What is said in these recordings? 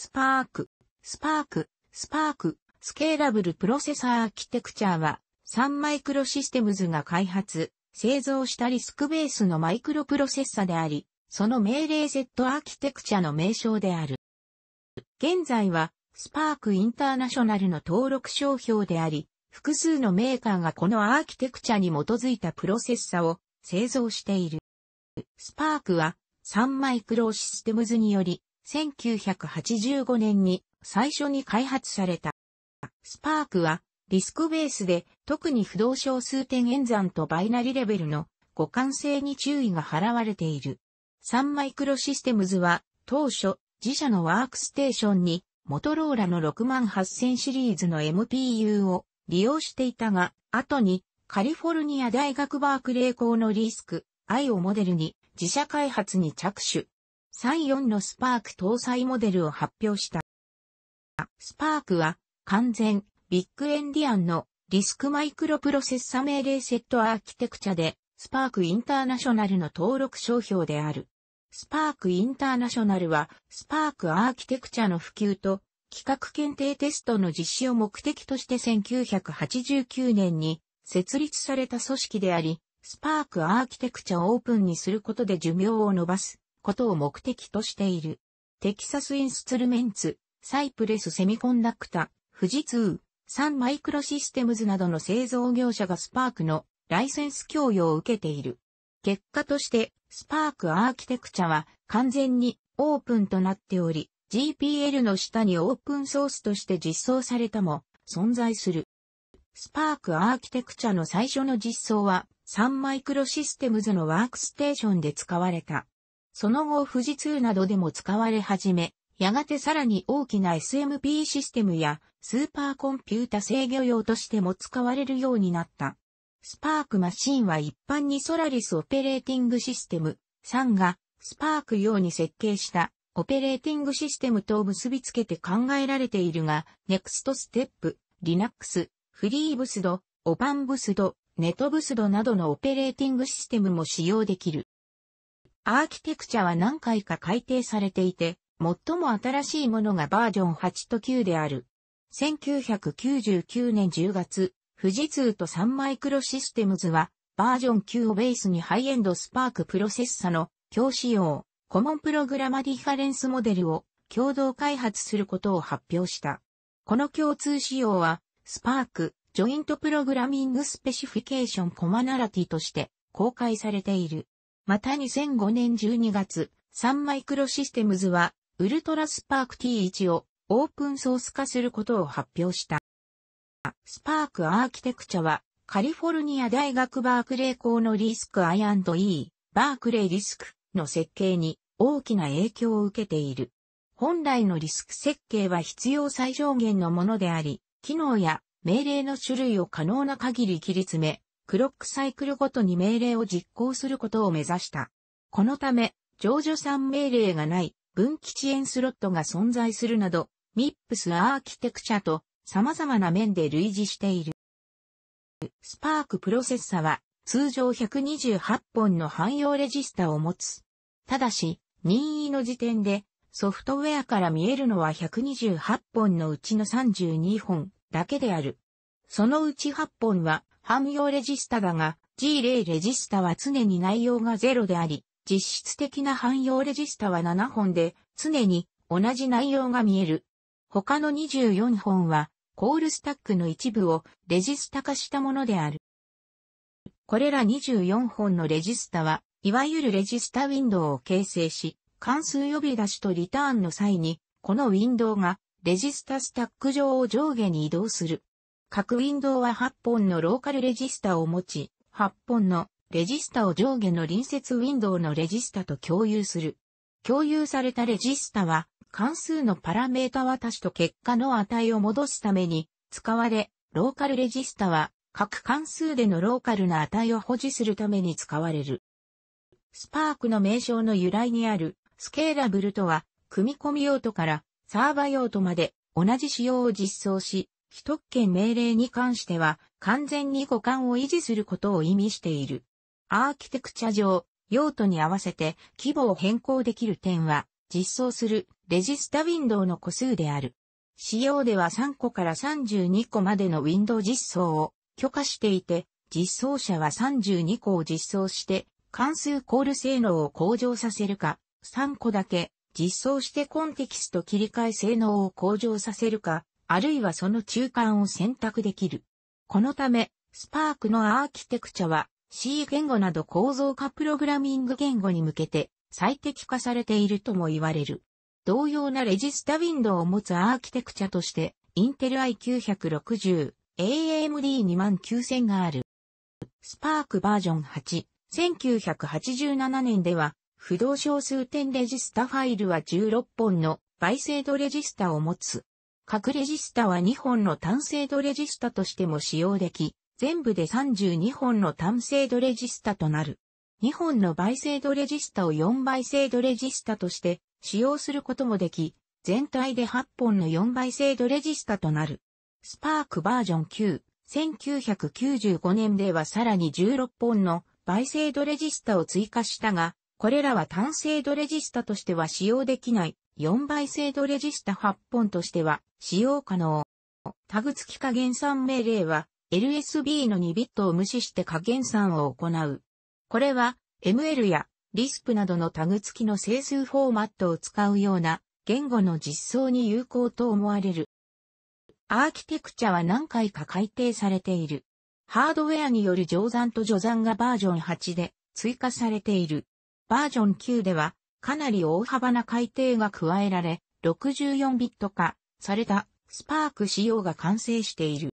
スパーク、スパーク、スパーク、スケーラブルプロセサーアーキテクチャーは、サンマイクロシステムズが開発、製造したリスクベースのマイクロプロセッサであり、その命令セットアーキテクチャの名称である。現在は、スパークインターナショナルの登録商標であり、複数のメーカーがこのアーキテクチャに基づいたプロセッサを製造している。スパークは、サンマイクロシステムズにより、1985年に最初に開発された。スパークはリスクベースで特に不動小数点演算とバイナリレベルの互換性に注意が払われている。サンマイクロシステムズは当初自社のワークステーションにモトローラの68000シリーズの MPU を利用していたが、後にカリフォルニア大学バークレー校のリスク、I をモデルに自社開発に着手。34のスパーク搭載モデルを発表した。スパークは完全ビッグエンディアンのリスクマイクロプロセッサ命令セットアーキテクチャでスパークインターナショナルの登録商標である。スパークインターナショナルはスパークアーキテクチャの普及と企画検定テストの実施を目的として1989年に設立された組織であり、スパークアーキテクチャをオープンにすることで寿命を伸ばすことを目的としている。テキサスインスツルメンツ、サイプレスセミコンダクタ、富士通、サンマイクロシステムズなどの製造業者がスパークのライセンス供与を受けている。結果として、スパークアーキテクチャは完全にオープンとなっており、GPL の下にオープンソースとして実装されたも存在する。スパークアーキテクチャの最初の実装はサンマイクロシステムズのワークステーションで使われた。その後富士通などでも使われ始め、やがてさらに大きな SMP システムやスーパーコンピュータ制御用としても使われるようになった。スパークマシンは一般にソラリスオペレーティングシステム3がスパーク用に設計したオペレーティングシステムと結びつけて考えられているが、ネクストステップ、Linux、フリーブスド、オパンブスド、ネトブスドなどのオペレーティングシステムも使用できる。アーキテクチャは何回か改定されていて、最も新しいものがバージョン8と9である。1999年10月、富士通とサンマイクロシステムズは、バージョン9をベースにハイエンドスパークプロセッサの共仕様、コモンプログラマディファレンスモデルを共同開発することを発表した。この共通仕様は、スパーク、ジョイントプログラミングスペシフィケーションコマナラティとして公開されている。また2005年12月、サンマイクロシステムズは、ウルトラスパーク T1 をオープンソース化することを発表した。スパークアーキテクチャは、カリフォルニア大学バークレー校のリスク I&E、バークレーリスクの設計に大きな影響を受けている。本来のリスク設計は必要最小限のものであり、機能や命令の種類を可能な限り切り詰め、クロックサイクルごとに命令を実行することを目指した。このため、常助産命令がない分岐遅延スロットが存在するなど、MIPS アーキテクチャと様々な面で類似している。スパークプロセッサは通常128本の汎用レジスタを持つ。ただし、任意の時点でソフトウェアから見えるのは128本のうちの32本だけである。そのうち8本は汎用レジスタだが、G0 レジスタは常に内容が0であり、実質的な汎用レジスタは7本で、常に同じ内容が見える。他の24本は、コールスタックの一部をレジスタ化したものである。これら24本のレジスタは、いわゆるレジスタウィンドウを形成し、関数呼び出しとリターンの際に、このウィンドウがレジスタスタック上を上下に移動する。各ウィンドウは8本のローカルレジスタを持ち、8本のレジスタを上下の隣接ウィンドウのレジスタと共有する。共有されたレジスタは、関数のパラメータ渡しと結果の値を戻すために使われ、ローカルレジスタは各関数でのローカルな値を保持するために使われる。スパークの名称の由来にあるスケーラブルとは、組み込み用途からサーバ用途まで同じ仕様を実装し、既得権命令に関しては、完全に互換を維持することを意味している。アーキテクチャ上、用途に合わせて規模を変更できる点は、実装するレジスタウィンドウの個数である。仕様では3個から32個までのウィンドウ実装を許可していて、実装者は32個を実装して、関数コール性能を向上させるか、3個だけ実装してコンテキスト切り替え性能を向上させるか、あるいはその中間を選択できる。このため、スパークのアーキテクチャは C 言語など構造化プログラミング言語に向けて最適化されているとも言われる。同様なレジスタウィンドウを持つアーキテクチャとして、インテル i960、AMD29000 がある。スパークバージョン8、1987年では、不動小数点レジスタファイルは16本の倍精度レジスタを持つ。各レジスタは2本の単精度レジスタとしても使用でき、全部で32本の単精度レジスタとなる。2本の倍精度レジスタを4倍精度レジスタとして使用することもでき、全体で8本の4倍精度レジスタとなる。スパークバージョン9、1995年ではさらに16本の倍精度レジスタを追加したが、これらは単精度レジスタとしては使用できない4倍精度レジスタ8本としては使用可能。タグ付き加減算命令は LSB の2ビットを無視して加減算を行う。これは ML や r i s p などのタグ付きの整数フォーマットを使うような言語の実装に有効と思われる。アーキテクチャは何回か改定されている。ハードウェアによる乗算と除算がバージョン8で追加されている。バージョン9ではかなり大幅な改定が加えられ、64ビット化されたスパーク仕様が完成している。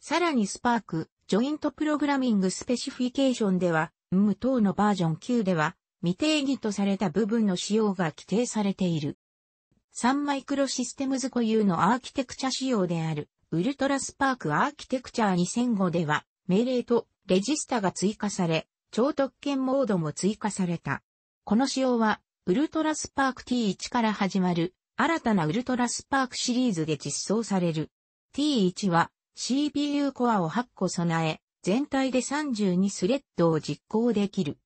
さらにスパーク、ジョイントプログラミングスペシフィケーションでは、M 等のバージョン9では、未定義とされた部分の仕様が規定されている。3マイクロシステムズ固有のアーキテクチャ仕様である、ウルトラスパークアーキテクチャ2005では、命令とレジスタが追加され、超特権モードも追加された。この仕様は、ウルトラスパーク T1 から始まる、新たなウルトラスパークシリーズで実装される。T1 は、CPU コアを8個備え、全体で32スレッドを実行できる。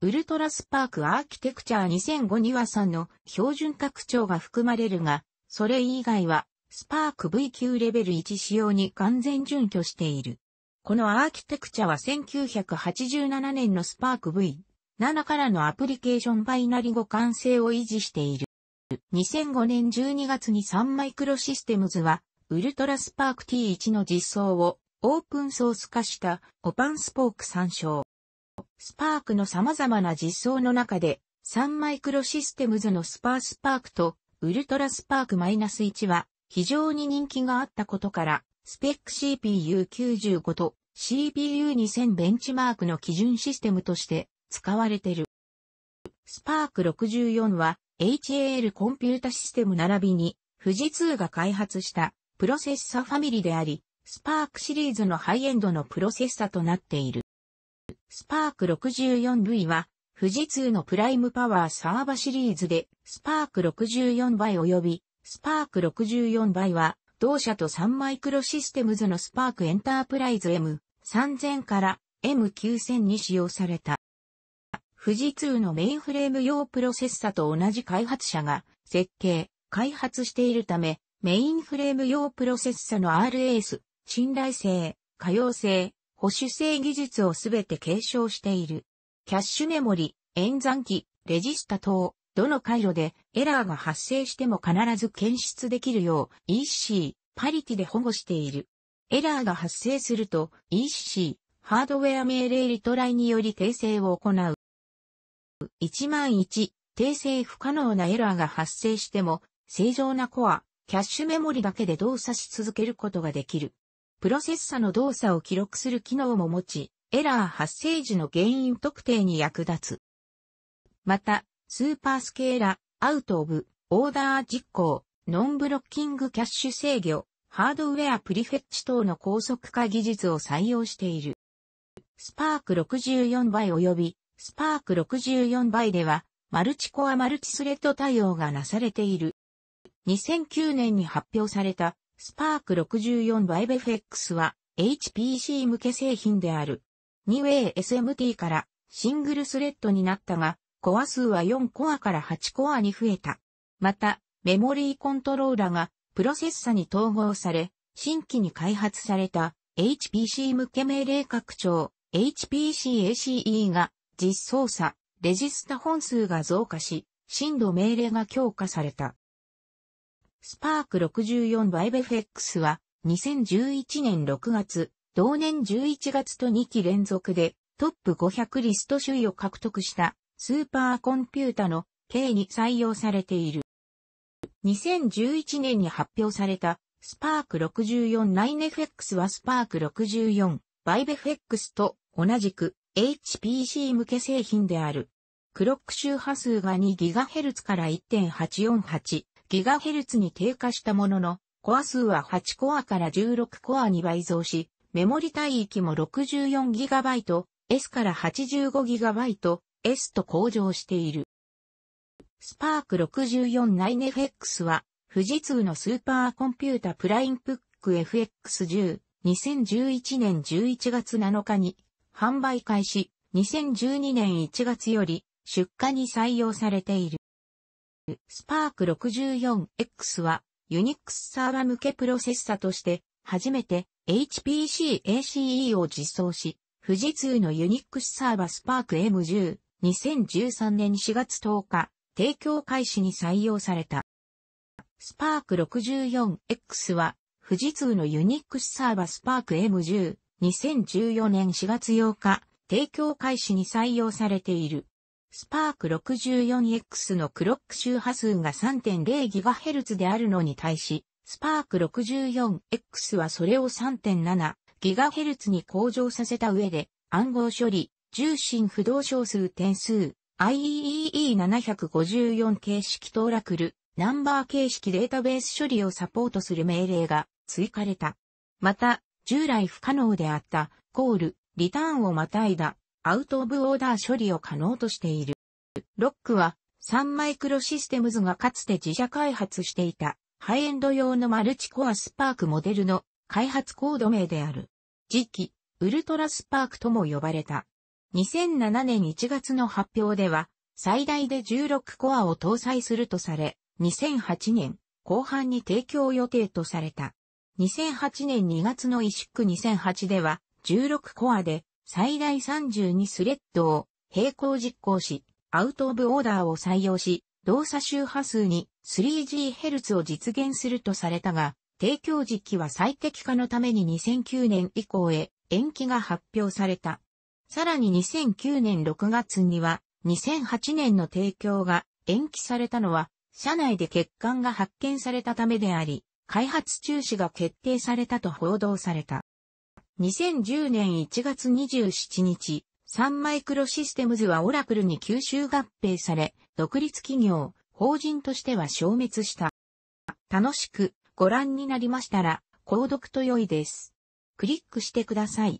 ウルトラスパークアーキテクチャー2005には3の標準拡張が含まれるが、それ以外は、スパーク V 級レベル1仕様に完全準拠している。このアーキテクチャは1987年のスパーク V 7からのアプリケーションバイナリ互換性を維持している。2005年12月に3マイクロシステムズは、ウルトラスパーク T1 の実装をオープンソース化したオパンスポーク参照。スパークの様々な実装の中で、3マイクロシステムズのスパースパークとウルトラスパーク -1 は非常に人気があったことから、スペック CPU95 と CPU2000 ベンチマークの基準システムとして使われてる。スパーク64は HAL コンピュータシステム並びに富士通が開発したプロセッサファミリーであり、スパークシリーズのハイエンドのプロセッサとなっている。スパーク 64V は富士通のプライムパワーサーバシリーズでスパーク64倍及びスパーク64倍は同社と3マイクロシステムズのスパークエンタープライズ M3000 から M9000 に使用された。富士通のメインフレーム用プロセッサと同じ開発者が設計、開発しているため、メインフレーム用プロセッサの RS、信頼性、可用性、保守性技術をすべて継承している。キャッシュメモリ、演算機、レジスタ等、どの回路でエラーが発生しても必ず検出できるよう EC、パリティで保護している。エラーが発生すると EC、ハードウェア命令リトライにより訂正を行う。1万1、訂正不可能なエラーが発生しても、正常なコア、キャッシュメモリだけで動作し続けることができる。プロセッサの動作を記録する機能も持ち、エラー発生時の原因特定に役立つ。また、スーパースケーラ、アウトオブ、オーダー実行、ノンブロッキングキャッシュ制御、ハードウェアプリフェッチ等の高速化技術を採用している。スパーク64倍及びスパーク64倍では、マルチコアマルチスレッド対応がなされている。2009年に発表された、スパーク64倍 BFX は、HPC 向け製品である。2way SMT からシングルスレッドになったが、コア数は4コアから8コアに増えた。また、メモリーコントローラがプロセッサに統合され、新規に開発された HPC 向け命令拡張 HPC-ACE が実操作、レジスタ本数が増加し、震度命令が強化された。スパーク64バイベフ X は、2011年6月、同年11月と2期連続で、トップ500リスト首位を獲得したスーパーコンピュータの K に採用されている。2011年に発表されたスパーク64 9FX はスパーク64バイベフ X と同じく HPC 向け製品である。クロック周波数が 2GHz から 1.848GHz に低下したものの、コア数は8コアから16コアに倍増し、メモリ帯域も 64GB、S から 85GB、S と向上している。スパーク64 9FX は、富士通のスーパーコンピュータプラインプック FX10、2011年11月7日に販売開始、2012年1月より出荷に採用されている。スパーク 64X は、ユニックスサーバ向けプロセッサとして、初めて HPC ACE を実装し、富士通のユニックスサーバスパーク M10、2013年4月10日、提供開始に採用された。スパーク 64X は、富士通のユニックスサーバスパーク M10、2014年4月8日、提供開始に採用されている。スパーク 64X のクロック周波数が 3.0GHz であるのに対し、スパーク 64X はそれを 3.7GHz に向上させた上で、暗号処理、重心不動小数点数、IEEE754 形式トーラクル、ナンバー形式データベース処理をサポートする命令が追加れた。また、従来不可能であった、コール、リターンをまたいだ、アウトオブオーダー処理を可能としている。ロックは、サンマイクロシステムズがかつて自社開発していた、ハイエンド用のマルチコアスパークモデルの開発コード名である。次期、ウルトラスパークとも呼ばれた。2007年1月の発表では、最大で16コアを搭載するとされ、2008年後半に提供予定とされた。2008年2月のイシック2008では、16コアで最大32スレッドを並行実行し、アウトオブオーダーを採用し、動作周波数に 3GHz を実現するとされたが、提供時期は最適化のために2009年以降へ延期が発表された。さらに2009年6月には、2008年の提供が延期されたのは、社内で欠陥が発見されたためであり、開発中止が決定されたと報道された。2010年1月27日、サンマイクロシステムズはオラクルに吸収合併され、独立企業、法人としては消滅した。楽しくご覧になりましたら、購読と良いです。クリックしてください。